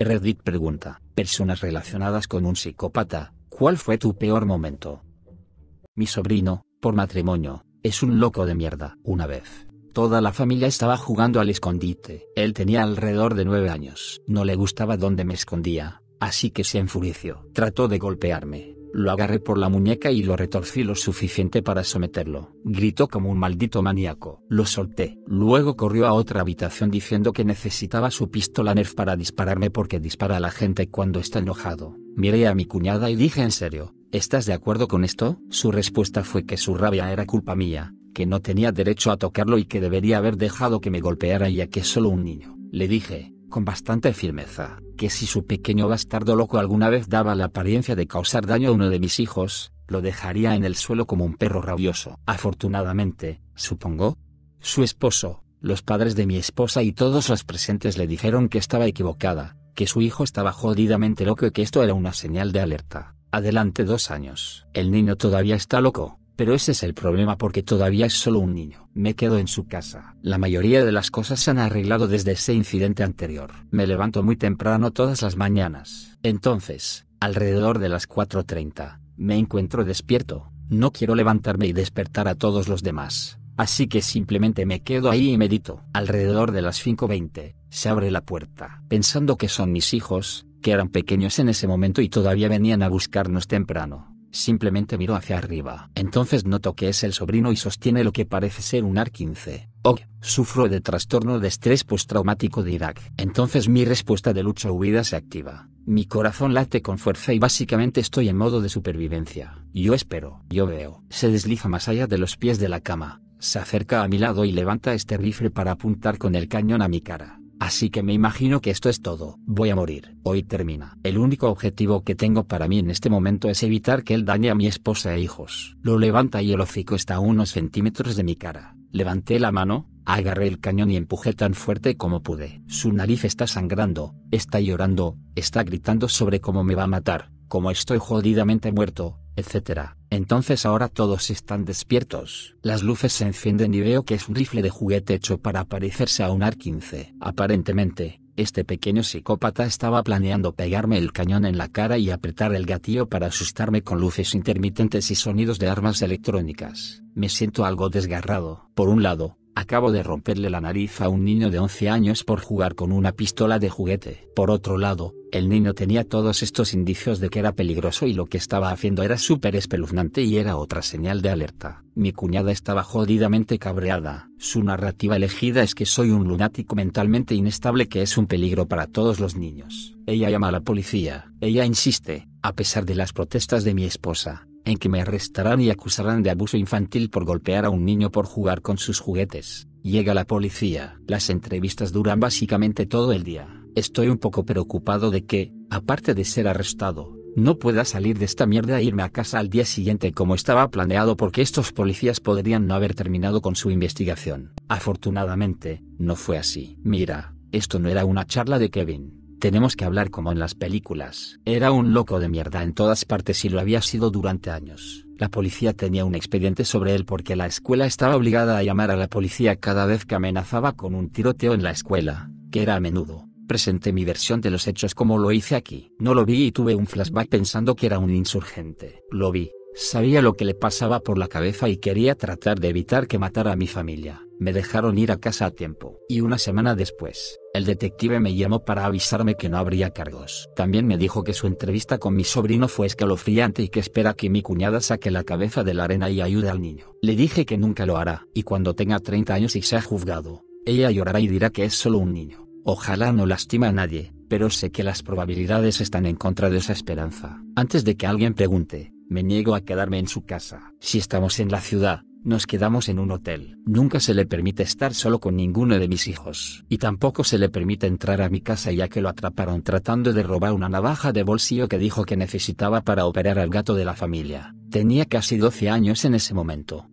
Reddit pregunta, personas relacionadas con un psicópata, ¿cuál fue tu peor momento? Mi sobrino, por matrimonio, es un loco de mierda. Una vez, toda la familia estaba jugando al escondite. Él tenía alrededor de nueve años. No le gustaba dónde me escondía, así que se enfureció. Trató de golpearme, lo agarré por la muñeca y lo retorcí lo suficiente para someterlo. Gritó como un maldito maníaco. Lo solté. Luego corrió a otra habitación diciendo que necesitaba su pistola Nerf para dispararme porque dispara a la gente cuando está enojado. Miré a mi cuñada y dije en serio, ¿estás de acuerdo con esto? Su respuesta fue que su rabia era culpa mía, que no tenía derecho a tocarlo y que debería haber dejado que me golpeara ya que es solo un niño. Le dije, con bastante firmeza, que si su pequeño bastardo loco alguna vez daba la apariencia de causar daño a uno de mis hijos, lo dejaría en el suelo como un perro rabioso. Afortunadamente, supongo. Su esposo, los padres de mi esposa y todos los presentes le dijeron que estaba equivocada, que su hijo estaba jodidamente loco y que esto era una señal de alerta. Adelante dos años. El niño todavía está loco, pero ese es el problema porque todavía es solo un niño. Me quedo en su casa. La mayoría de las cosas se han arreglado desde ese incidente anterior. Me levanto muy temprano todas las mañanas. Entonces, alrededor de las 4.30, me encuentro despierto. No quiero levantarme y despertar a todos los demás. Así que simplemente me quedo ahí y medito. Alrededor de las 5.20, se abre la puerta. Pensando que son mis hijos, que eran pequeños en ese momento y todavía venían a buscarnos temprano simplemente miro hacia arriba. Entonces noto que es el sobrino y sostiene lo que parece ser un AR-15. Oh, sufro de trastorno de estrés postraumático de Irak. Entonces mi respuesta de lucha-huida se activa. Mi corazón late con fuerza y básicamente estoy en modo de supervivencia. Yo espero. Yo veo. Se desliza más allá de los pies de la cama. Se acerca a mi lado y levanta este rifle para apuntar con el cañón a mi cara. Así que me imagino que esto es todo. Voy a morir. Hoy termina. El único objetivo que tengo para mí en este momento es evitar que él dañe a mi esposa e hijos. Lo levanta y el hocico está a unos centímetros de mi cara. Levanté la mano, agarré el cañón y empujé tan fuerte como pude. Su nariz está sangrando, está llorando, está gritando sobre cómo me va a matar como estoy jodidamente muerto, etc. Entonces ahora todos están despiertos. Las luces se encienden y veo que es un rifle de juguete hecho para parecerse a un AR-15. Aparentemente, este pequeño psicópata estaba planeando pegarme el cañón en la cara y apretar el gatillo para asustarme con luces intermitentes y sonidos de armas electrónicas. Me siento algo desgarrado. Por un lado, Acabo de romperle la nariz a un niño de 11 años por jugar con una pistola de juguete. Por otro lado, el niño tenía todos estos indicios de que era peligroso y lo que estaba haciendo era súper espeluznante y era otra señal de alerta. Mi cuñada estaba jodidamente cabreada. Su narrativa elegida es que soy un lunático mentalmente inestable que es un peligro para todos los niños. Ella llama a la policía. Ella insiste, a pesar de las protestas de mi esposa, en que me arrestarán y acusarán de abuso infantil por golpear a un niño por jugar con sus juguetes. Llega la policía. Las entrevistas duran básicamente todo el día. Estoy un poco preocupado de que, aparte de ser arrestado, no pueda salir de esta mierda e irme a casa al día siguiente como estaba planeado porque estos policías podrían no haber terminado con su investigación. Afortunadamente, no fue así. Mira, esto no era una charla de Kevin. Tenemos que hablar como en las películas. Era un loco de mierda en todas partes y lo había sido durante años. La policía tenía un expediente sobre él porque la escuela estaba obligada a llamar a la policía cada vez que amenazaba con un tiroteo en la escuela, que era a menudo. Presenté mi versión de los hechos como lo hice aquí. No lo vi y tuve un flashback pensando que era un insurgente. Lo vi. Sabía lo que le pasaba por la cabeza y quería tratar de evitar que matara a mi familia. Me dejaron ir a casa a tiempo. Y una semana después, el detective me llamó para avisarme que no habría cargos. También me dijo que su entrevista con mi sobrino fue escalofriante y que espera que mi cuñada saque la cabeza de la arena y ayude al niño. Le dije que nunca lo hará. Y cuando tenga 30 años y sea juzgado, ella llorará y dirá que es solo un niño. Ojalá no lastima a nadie, pero sé que las probabilidades están en contra de esa esperanza. Antes de que alguien pregunte, me niego a quedarme en su casa. Si estamos en la ciudad, nos quedamos en un hotel. Nunca se le permite estar solo con ninguno de mis hijos. Y tampoco se le permite entrar a mi casa ya que lo atraparon tratando de robar una navaja de bolsillo que dijo que necesitaba para operar al gato de la familia. Tenía casi 12 años en ese momento.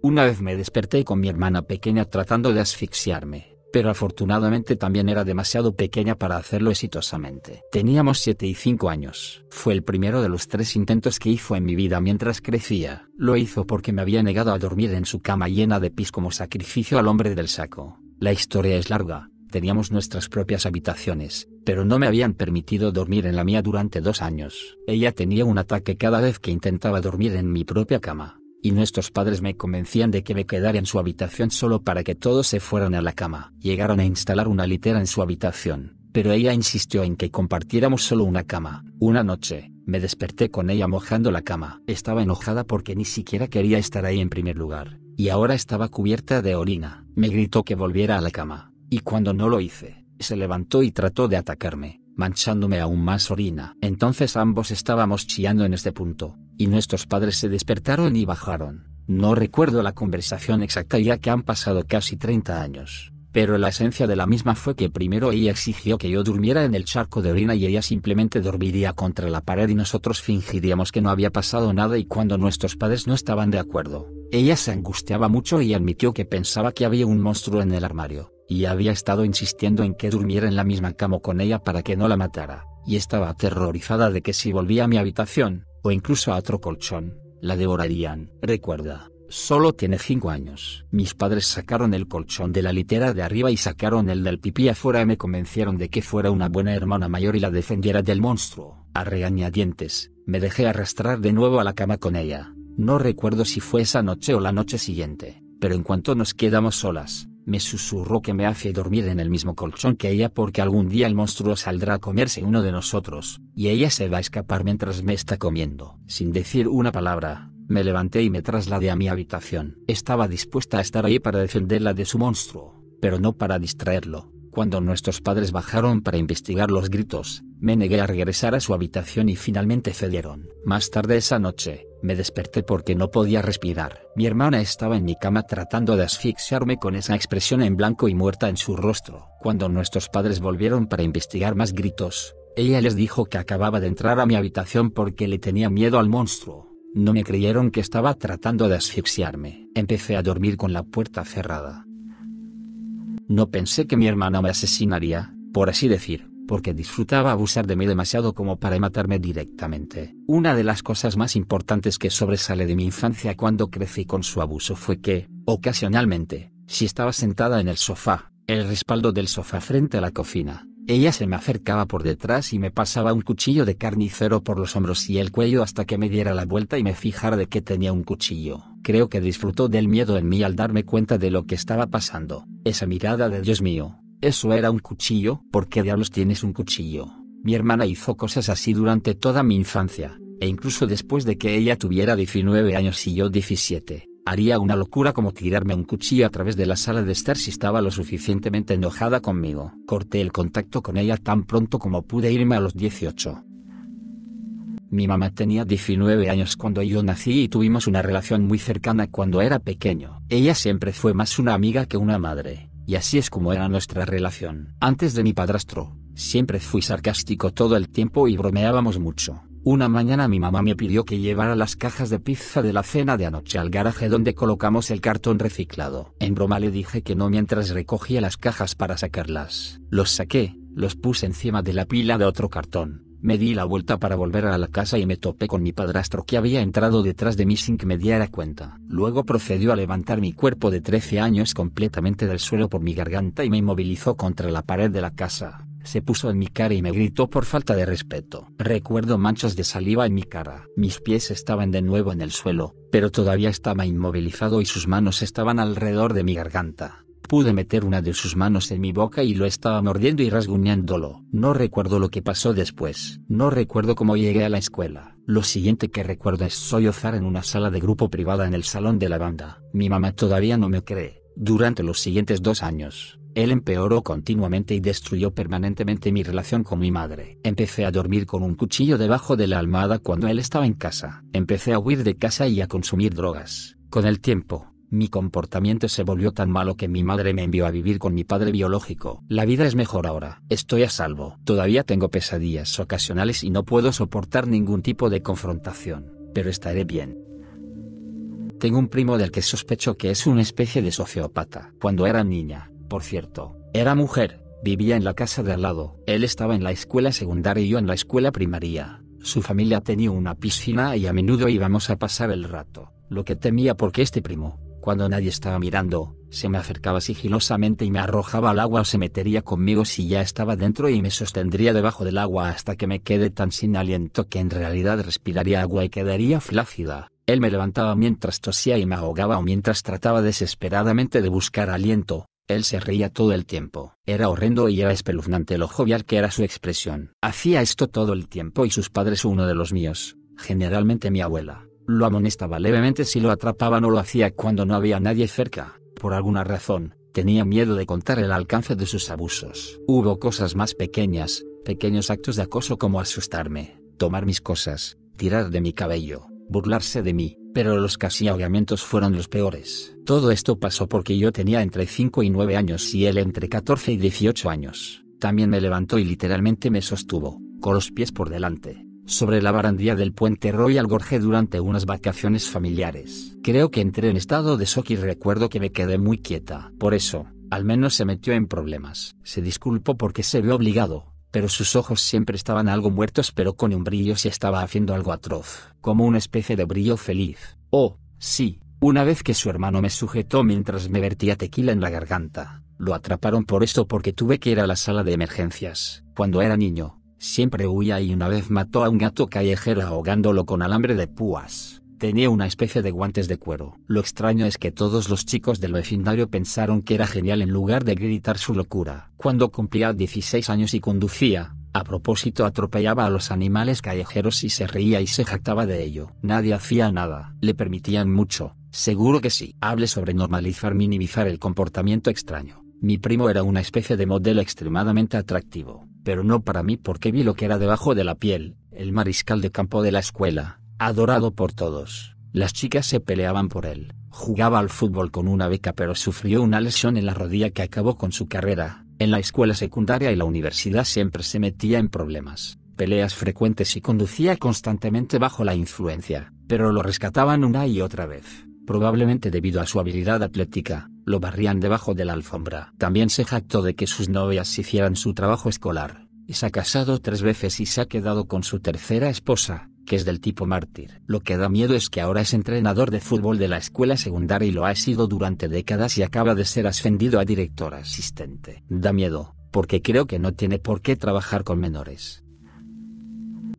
Una vez me desperté con mi hermana pequeña tratando de asfixiarme pero afortunadamente también era demasiado pequeña para hacerlo exitosamente. Teníamos 7 y 5 años. Fue el primero de los tres intentos que hizo en mi vida mientras crecía. Lo hizo porque me había negado a dormir en su cama llena de pis como sacrificio al hombre del saco. La historia es larga. Teníamos nuestras propias habitaciones, pero no me habían permitido dormir en la mía durante dos años. Ella tenía un ataque cada vez que intentaba dormir en mi propia cama y nuestros padres me convencían de que me quedara en su habitación solo para que todos se fueran a la cama. Llegaron a instalar una litera en su habitación, pero ella insistió en que compartiéramos solo una cama. Una noche, me desperté con ella mojando la cama. Estaba enojada porque ni siquiera quería estar ahí en primer lugar, y ahora estaba cubierta de orina. Me gritó que volviera a la cama, y cuando no lo hice, se levantó y trató de atacarme, manchándome aún más orina. Entonces ambos estábamos chillando en este punto, y nuestros padres se despertaron y bajaron. No recuerdo la conversación exacta ya que han pasado casi 30 años, pero la esencia de la misma fue que primero ella exigió que yo durmiera en el charco de orina y ella simplemente dormiría contra la pared y nosotros fingiríamos que no había pasado nada y cuando nuestros padres no estaban de acuerdo, ella se angustiaba mucho y admitió que pensaba que había un monstruo en el armario, y había estado insistiendo en que durmiera en la misma cama con ella para que no la matara, y estaba aterrorizada de que si volvía a mi habitación, o incluso a otro colchón, la devorarían. Recuerda, solo tiene cinco años. Mis padres sacaron el colchón de la litera de arriba y sacaron el del pipí afuera y me convencieron de que fuera una buena hermana mayor y la defendiera del monstruo. A regañadientes, me dejé arrastrar de nuevo a la cama con ella. No recuerdo si fue esa noche o la noche siguiente, pero en cuanto nos quedamos solas, me susurró que me hace dormir en el mismo colchón que ella porque algún día el monstruo saldrá a comerse uno de nosotros, y ella se va a escapar mientras me está comiendo. Sin decir una palabra, me levanté y me trasladé a mi habitación. Estaba dispuesta a estar ahí para defenderla de su monstruo, pero no para distraerlo. Cuando nuestros padres bajaron para investigar los gritos, me negué a regresar a su habitación y finalmente cedieron. Más tarde esa noche, me desperté porque no podía respirar. Mi hermana estaba en mi cama tratando de asfixiarme con esa expresión en blanco y muerta en su rostro. Cuando nuestros padres volvieron para investigar más gritos, ella les dijo que acababa de entrar a mi habitación porque le tenía miedo al monstruo. No me creyeron que estaba tratando de asfixiarme. Empecé a dormir con la puerta cerrada. No pensé que mi hermana me asesinaría, por así decir porque disfrutaba abusar de mí demasiado como para matarme directamente. Una de las cosas más importantes que sobresale de mi infancia cuando crecí con su abuso fue que, ocasionalmente, si estaba sentada en el sofá, el respaldo del sofá frente a la cocina, ella se me acercaba por detrás y me pasaba un cuchillo de carnicero por los hombros y el cuello hasta que me diera la vuelta y me fijara de que tenía un cuchillo. Creo que disfrutó del miedo en mí al darme cuenta de lo que estaba pasando. Esa mirada de Dios mío, eso era un cuchillo, ¿por qué diablos tienes un cuchillo? Mi hermana hizo cosas así durante toda mi infancia, e incluso después de que ella tuviera 19 años y yo 17. Haría una locura como tirarme un cuchillo a través de la sala de estar si estaba lo suficientemente enojada conmigo. Corté el contacto con ella tan pronto como pude irme a los 18. Mi mamá tenía 19 años cuando yo nací y tuvimos una relación muy cercana cuando era pequeño. Ella siempre fue más una amiga que una madre y así es como era nuestra relación. Antes de mi padrastro, siempre fui sarcástico todo el tiempo y bromeábamos mucho. Una mañana mi mamá me pidió que llevara las cajas de pizza de la cena de anoche al garaje donde colocamos el cartón reciclado. En broma le dije que no mientras recogía las cajas para sacarlas. Los saqué, los puse encima de la pila de otro cartón me di la vuelta para volver a la casa y me topé con mi padrastro que había entrado detrás de mí sin que me diera cuenta. Luego procedió a levantar mi cuerpo de 13 años completamente del suelo por mi garganta y me inmovilizó contra la pared de la casa. Se puso en mi cara y me gritó por falta de respeto. Recuerdo manchas de saliva en mi cara. Mis pies estaban de nuevo en el suelo, pero todavía estaba inmovilizado y sus manos estaban alrededor de mi garganta pude meter una de sus manos en mi boca y lo estaba mordiendo y rasguñándolo. No recuerdo lo que pasó después. No recuerdo cómo llegué a la escuela. Lo siguiente que recuerdo es sollozar en una sala de grupo privada en el salón de la banda. Mi mamá todavía no me cree. Durante los siguientes dos años, él empeoró continuamente y destruyó permanentemente mi relación con mi madre. Empecé a dormir con un cuchillo debajo de la almohada cuando él estaba en casa. Empecé a huir de casa y a consumir drogas. Con el tiempo, mi comportamiento se volvió tan malo que mi madre me envió a vivir con mi padre biológico. La vida es mejor ahora. Estoy a salvo. Todavía tengo pesadillas ocasionales y no puedo soportar ningún tipo de confrontación. Pero estaré bien. Tengo un primo del que sospecho que es una especie de sociópata. Cuando era niña, por cierto, era mujer, vivía en la casa de al lado, él estaba en la escuela secundaria y yo en la escuela primaria. Su familia tenía una piscina y a menudo íbamos a pasar el rato, lo que temía porque este primo, cuando nadie estaba mirando, se me acercaba sigilosamente y me arrojaba al agua o se metería conmigo si ya estaba dentro y me sostendría debajo del agua hasta que me quede tan sin aliento que en realidad respiraría agua y quedaría flácida. Él me levantaba mientras tosía y me ahogaba o mientras trataba desesperadamente de buscar aliento. Él se reía todo el tiempo. Era horrendo y era espeluznante lo jovial que era su expresión. Hacía esto todo el tiempo y sus padres uno de los míos, generalmente mi abuela, lo amonestaba levemente si lo atrapaba o lo hacía cuando no había nadie cerca, por alguna razón, tenía miedo de contar el alcance de sus abusos. Hubo cosas más pequeñas, pequeños actos de acoso como asustarme, tomar mis cosas, tirar de mi cabello, burlarse de mí, pero los casi ahogamientos fueron los peores. Todo esto pasó porque yo tenía entre 5 y 9 años y él entre 14 y 18 años. También me levantó y literalmente me sostuvo, con los pies por delante, sobre la barandilla del puente Royal Gorge durante unas vacaciones familiares. Creo que entré en estado de shock y recuerdo que me quedé muy quieta. Por eso, al menos se metió en problemas. Se disculpó porque se vio obligado, pero sus ojos siempre estaban algo muertos pero con un brillo si estaba haciendo algo atroz, como una especie de brillo feliz. Oh, sí, una vez que su hermano me sujetó mientras me vertía tequila en la garganta. Lo atraparon por esto porque tuve que ir a la sala de emergencias, cuando era niño Siempre huía y una vez mató a un gato callejero ahogándolo con alambre de púas. Tenía una especie de guantes de cuero. Lo extraño es que todos los chicos del vecindario pensaron que era genial en lugar de gritar su locura. Cuando cumplía 16 años y conducía, a propósito atropellaba a los animales callejeros y se reía y se jactaba de ello. Nadie hacía nada. Le permitían mucho. Seguro que sí. Hable sobre normalizar minimizar el comportamiento extraño. Mi primo era una especie de modelo extremadamente atractivo pero no para mí porque vi lo que era debajo de la piel, el mariscal de campo de la escuela, adorado por todos. Las chicas se peleaban por él, jugaba al fútbol con una beca pero sufrió una lesión en la rodilla que acabó con su carrera. En la escuela secundaria y la universidad siempre se metía en problemas, peleas frecuentes y conducía constantemente bajo la influencia, pero lo rescataban una y otra vez, probablemente debido a su habilidad atlética lo barrían debajo de la alfombra. También se jactó de que sus novias hicieran su trabajo escolar. Y se ha casado tres veces y se ha quedado con su tercera esposa, que es del tipo mártir. Lo que da miedo es que ahora es entrenador de fútbol de la escuela secundaria y lo ha sido durante décadas y acaba de ser ascendido a director asistente. Da miedo, porque creo que no tiene por qué trabajar con menores.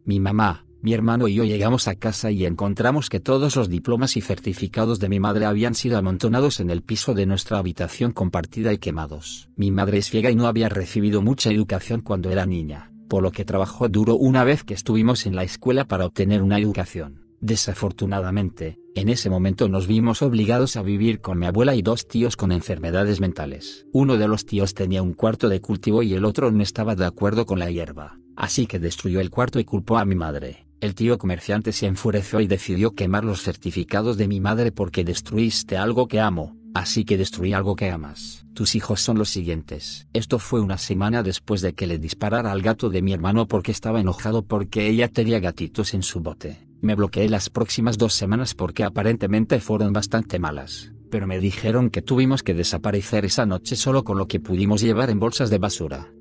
Mi mamá, mi hermano y yo llegamos a casa y encontramos que todos los diplomas y certificados de mi madre habían sido amontonados en el piso de nuestra habitación compartida y quemados. Mi madre es ciega y no había recibido mucha educación cuando era niña, por lo que trabajó duro una vez que estuvimos en la escuela para obtener una educación. Desafortunadamente, en ese momento nos vimos obligados a vivir con mi abuela y dos tíos con enfermedades mentales. Uno de los tíos tenía un cuarto de cultivo y el otro no estaba de acuerdo con la hierba, así que destruyó el cuarto y culpó a mi madre. El tío comerciante se enfureció y decidió quemar los certificados de mi madre porque destruiste algo que amo, así que destruí algo que amas. Tus hijos son los siguientes. Esto fue una semana después de que le disparara al gato de mi hermano porque estaba enojado porque ella tenía gatitos en su bote. Me bloqueé las próximas dos semanas porque aparentemente fueron bastante malas pero me dijeron que tuvimos que desaparecer esa noche solo con lo que pudimos llevar en bolsas de basura.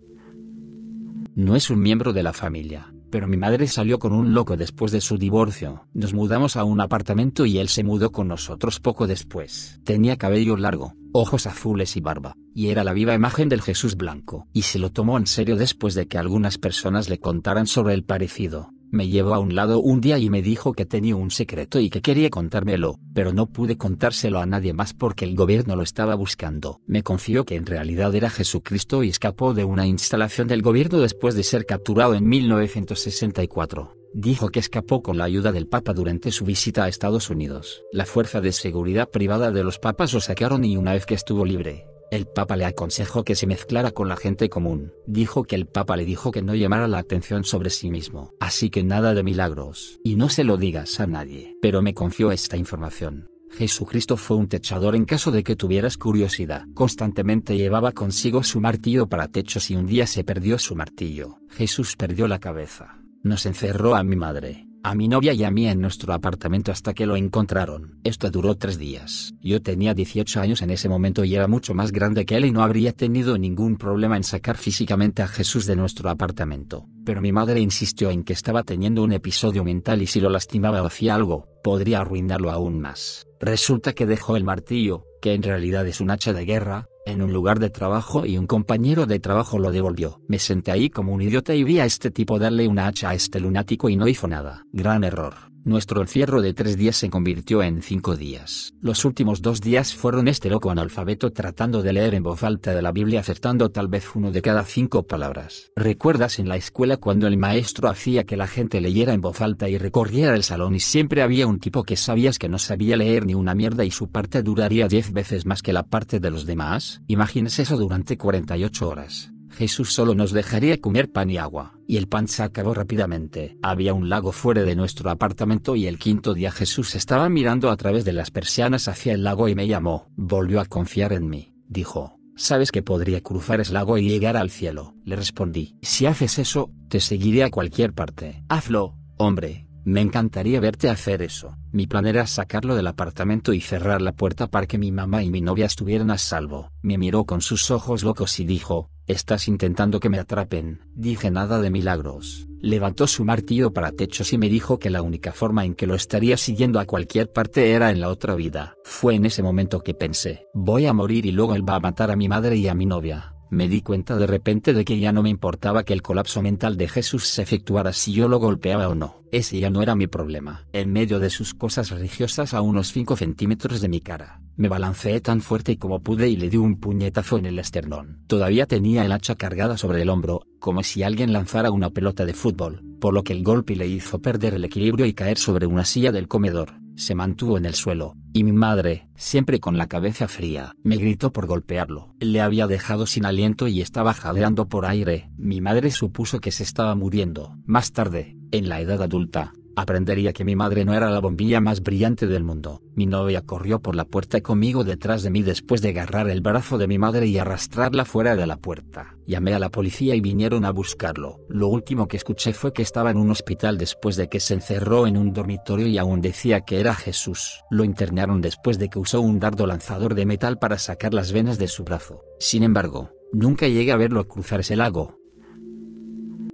No es un miembro de la familia, pero mi madre salió con un loco después de su divorcio. Nos mudamos a un apartamento y él se mudó con nosotros poco después. Tenía cabello largo, ojos azules y barba, y era la viva imagen del Jesús blanco. Y se lo tomó en serio después de que algunas personas le contaran sobre el parecido. Me llevó a un lado un día y me dijo que tenía un secreto y que quería contármelo, pero no pude contárselo a nadie más porque el gobierno lo estaba buscando. Me confió que en realidad era Jesucristo y escapó de una instalación del gobierno después de ser capturado en 1964 dijo que escapó con la ayuda del Papa durante su visita a Estados Unidos. La fuerza de seguridad privada de los papas lo sacaron y una vez que estuvo libre, el Papa le aconsejó que se mezclara con la gente común. Dijo que el Papa le dijo que no llamara la atención sobre sí mismo. Así que nada de milagros. Y no se lo digas a nadie. Pero me confió esta información. Jesucristo fue un techador en caso de que tuvieras curiosidad. Constantemente llevaba consigo su martillo para techos y un día se perdió su martillo. Jesús perdió la cabeza. Nos encerró a mi madre a mi novia y a mí en nuestro apartamento hasta que lo encontraron. Esto duró tres días. Yo tenía 18 años en ese momento y era mucho más grande que él y no habría tenido ningún problema en sacar físicamente a Jesús de nuestro apartamento. Pero mi madre insistió en que estaba teniendo un episodio mental y si lo lastimaba o hacía algo, podría arruinarlo aún más. Resulta que dejó el martillo, que en realidad es un hacha de guerra, en un lugar de trabajo y un compañero de trabajo lo devolvió. Me senté ahí como un idiota y vi a este tipo darle una hacha a este lunático y no hizo nada. Gran error. Nuestro encierro de tres días se convirtió en cinco días. Los últimos dos días fueron este loco analfabeto tratando de leer en voz alta de la Biblia acertando tal vez uno de cada cinco palabras. ¿Recuerdas en la escuela cuando el maestro hacía que la gente leyera en voz alta y recorriera el salón y siempre había un tipo que sabías que no sabía leer ni una mierda y su parte duraría diez veces más que la parte de los demás? Imagines eso durante 48 horas. Jesús solo nos dejaría comer pan y agua, y el pan se acabó rápidamente. Había un lago fuera de nuestro apartamento y el quinto día Jesús estaba mirando a través de las persianas hacia el lago y me llamó. Volvió a confiar en mí, dijo, sabes que podría cruzar ese lago y llegar al cielo. Le respondí, si haces eso, te seguiré a cualquier parte. Hazlo, hombre, me encantaría verte hacer eso. Mi plan era sacarlo del apartamento y cerrar la puerta para que mi mamá y mi novia estuvieran a salvo. Me miró con sus ojos locos y dijo, Estás intentando que me atrapen. Dije nada de milagros. Levantó su martillo para techos y me dijo que la única forma en que lo estaría siguiendo a cualquier parte era en la otra vida. Fue en ese momento que pensé, voy a morir y luego él va a matar a mi madre y a mi novia. Me di cuenta de repente de que ya no me importaba que el colapso mental de Jesús se efectuara si yo lo golpeaba o no. Ese ya no era mi problema. En medio de sus cosas religiosas a unos 5 centímetros de mi cara, me balanceé tan fuerte como pude y le di un puñetazo en el esternón. Todavía tenía el hacha cargada sobre el hombro, como si alguien lanzara una pelota de fútbol, por lo que el golpe le hizo perder el equilibrio y caer sobre una silla del comedor. Se mantuvo en el suelo, y mi madre, siempre con la cabeza fría, me gritó por golpearlo. Le había dejado sin aliento y estaba jadeando por aire. Mi madre supuso que se estaba muriendo. Más tarde, en la edad adulta, Aprendería que mi madre no era la bombilla más brillante del mundo. Mi novia corrió por la puerta conmigo detrás de mí después de agarrar el brazo de mi madre y arrastrarla fuera de la puerta. Llamé a la policía y vinieron a buscarlo. Lo último que escuché fue que estaba en un hospital después de que se encerró en un dormitorio y aún decía que era Jesús. Lo internaron después de que usó un dardo lanzador de metal para sacar las venas de su brazo. Sin embargo, nunca llegué a verlo cruzar ese lago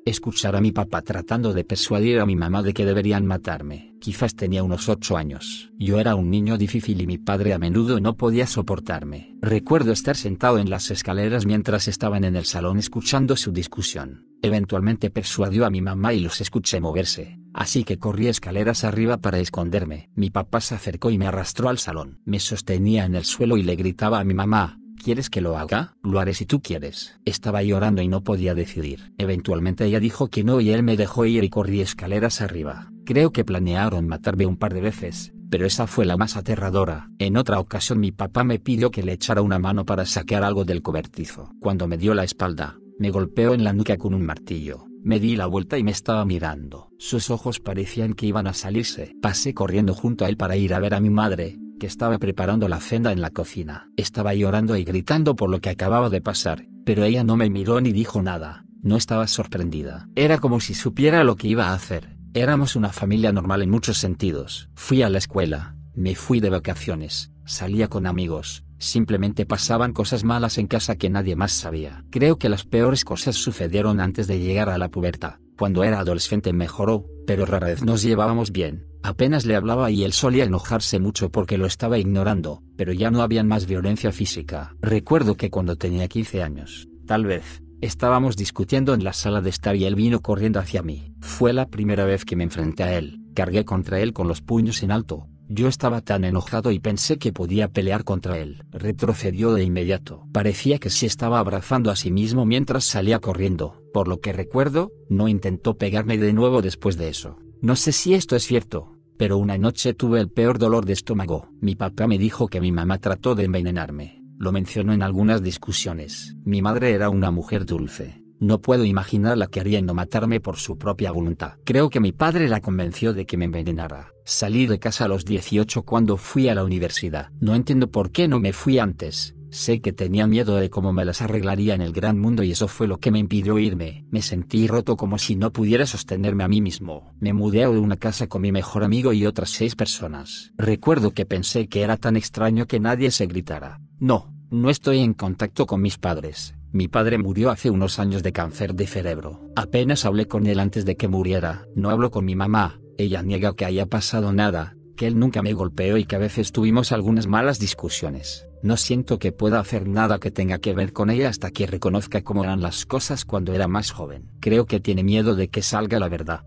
escuchar a mi papá tratando de persuadir a mi mamá de que deberían matarme. Quizás tenía unos ocho años. Yo era un niño difícil y mi padre a menudo no podía soportarme. Recuerdo estar sentado en las escaleras mientras estaban en el salón escuchando su discusión. Eventualmente persuadió a mi mamá y los escuché moverse, así que corrí escaleras arriba para esconderme. Mi papá se acercó y me arrastró al salón. Me sostenía en el suelo y le gritaba a mi mamá, quieres que lo haga? Lo haré si tú quieres. Estaba llorando y no podía decidir. Eventualmente ella dijo que no y él me dejó ir y corrí escaleras arriba. Creo que planearon matarme un par de veces, pero esa fue la más aterradora. En otra ocasión mi papá me pidió que le echara una mano para sacar algo del cobertizo. Cuando me dio la espalda, me golpeó en la nuca con un martillo. Me di la vuelta y me estaba mirando. Sus ojos parecían que iban a salirse. Pasé corriendo junto a él para ir a ver a mi madre, que estaba preparando la cena en la cocina. Estaba llorando y gritando por lo que acababa de pasar, pero ella no me miró ni dijo nada, no estaba sorprendida. Era como si supiera lo que iba a hacer. Éramos una familia normal en muchos sentidos. Fui a la escuela, me fui de vacaciones, salía con amigos, simplemente pasaban cosas malas en casa que nadie más sabía. Creo que las peores cosas sucedieron antes de llegar a la pubertad cuando era adolescente mejoró, pero rara vez nos llevábamos bien. Apenas le hablaba y él solía enojarse mucho porque lo estaba ignorando, pero ya no había más violencia física. Recuerdo que cuando tenía 15 años, tal vez, estábamos discutiendo en la sala de estar y él vino corriendo hacia mí. Fue la primera vez que me enfrenté a él, cargué contra él con los puños en alto, yo estaba tan enojado y pensé que podía pelear contra él. Retrocedió de inmediato. Parecía que se estaba abrazando a sí mismo mientras salía corriendo. Por lo que recuerdo, no intentó pegarme de nuevo después de eso. No sé si esto es cierto, pero una noche tuve el peor dolor de estómago. Mi papá me dijo que mi mamá trató de envenenarme. Lo mencionó en algunas discusiones. Mi madre era una mujer dulce. No puedo imaginarla queriendo matarme por su propia voluntad. Creo que mi padre la convenció de que me envenenara. Salí de casa a los 18 cuando fui a la universidad. No entiendo por qué no me fui antes. Sé que tenía miedo de cómo me las arreglaría en el gran mundo y eso fue lo que me impidió irme. Me sentí roto como si no pudiera sostenerme a mí mismo. Me mudé a una casa con mi mejor amigo y otras seis personas. Recuerdo que pensé que era tan extraño que nadie se gritara. No, no estoy en contacto con mis padres. Mi padre murió hace unos años de cáncer de cerebro. Apenas hablé con él antes de que muriera. No hablo con mi mamá, ella niega que haya pasado nada, que él nunca me golpeó y que a veces tuvimos algunas malas discusiones. No siento que pueda hacer nada que tenga que ver con ella hasta que reconozca cómo eran las cosas cuando era más joven. Creo que tiene miedo de que salga la verdad.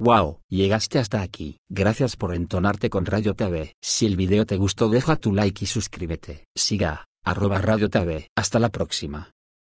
Wow, llegaste hasta aquí. Gracias por entonarte con Radio TV. Si el video te gustó deja tu like y suscríbete. Siga, arroba Radio TV. Hasta la próxima.